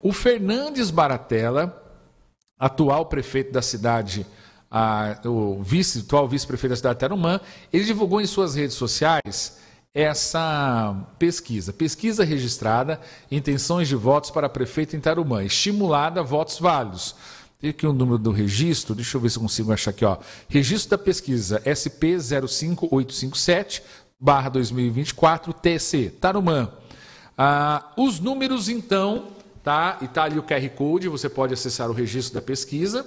O Fernandes Baratella, atual prefeito da cidade, a, o vice, atual vice-prefeito da cidade de Tarumã, ele divulgou em suas redes sociais essa pesquisa, pesquisa registrada, intenções de votos para prefeito em Tarumã, estimulada votos válidos. Tem aqui o um número do registro, deixa eu ver se consigo achar aqui, ó. Registro da pesquisa SP05857 barra 2024 TC, Tarumã. Ah, os números, então, tá? E está ali o QR Code, você pode acessar o registro da pesquisa.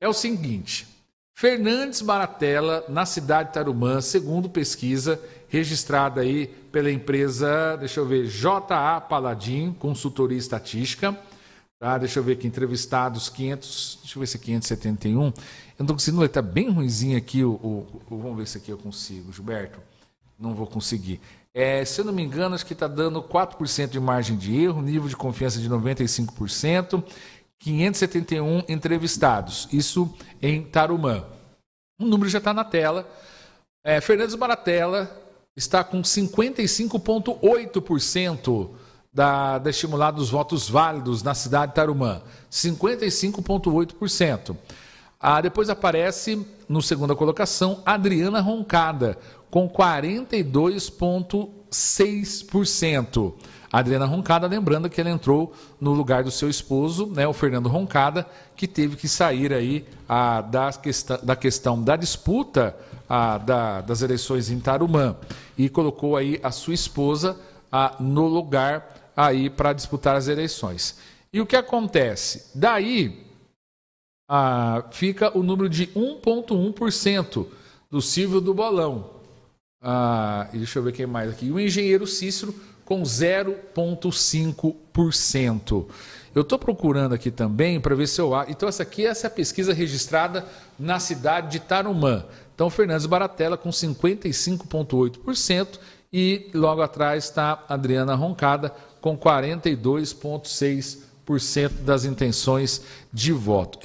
É o seguinte: Fernandes Baratella, na cidade de Tarumã, segundo pesquisa registrada aí pela empresa, deixa eu ver, JA Paladin consultoria estatística. Tá, deixa eu ver aqui, entrevistados 500, deixa eu ver se é 571. Eu não estou conseguindo ler, está bem ruimzinho aqui o, o, o, Vamos ver se aqui eu consigo, Gilberto não vou conseguir. É, se eu não me engano, acho que está dando 4% de margem de erro, nível de confiança de 95%, 571 entrevistados, isso em Tarumã. O número já está na tela. É, Fernandes Baratella está com 55,8% da, da estimulada dos votos válidos na cidade de Tarumã. 55,8%. Ah, depois aparece, no segunda colocação, Adriana Roncada, com 42,6%. Adriana Roncada, lembrando que ela entrou no lugar do seu esposo, né, o Fernando Roncada, que teve que sair aí a, da, questão, da questão da disputa a, da, das eleições em Tarumã e colocou aí a sua esposa a, no lugar aí para disputar as eleições. E o que acontece? Daí a, fica o número de 1,1% do Silvio do Bolão. Ah, deixa eu ver quem mais aqui. O engenheiro Cícero com 0,5%. Eu estou procurando aqui também para ver se eu acho. Então, essa aqui essa é a pesquisa registrada na cidade de Tarumã. Então, Fernandes Baratella com 55,8% e logo atrás está Adriana Roncada com 42,6% das intenções de voto.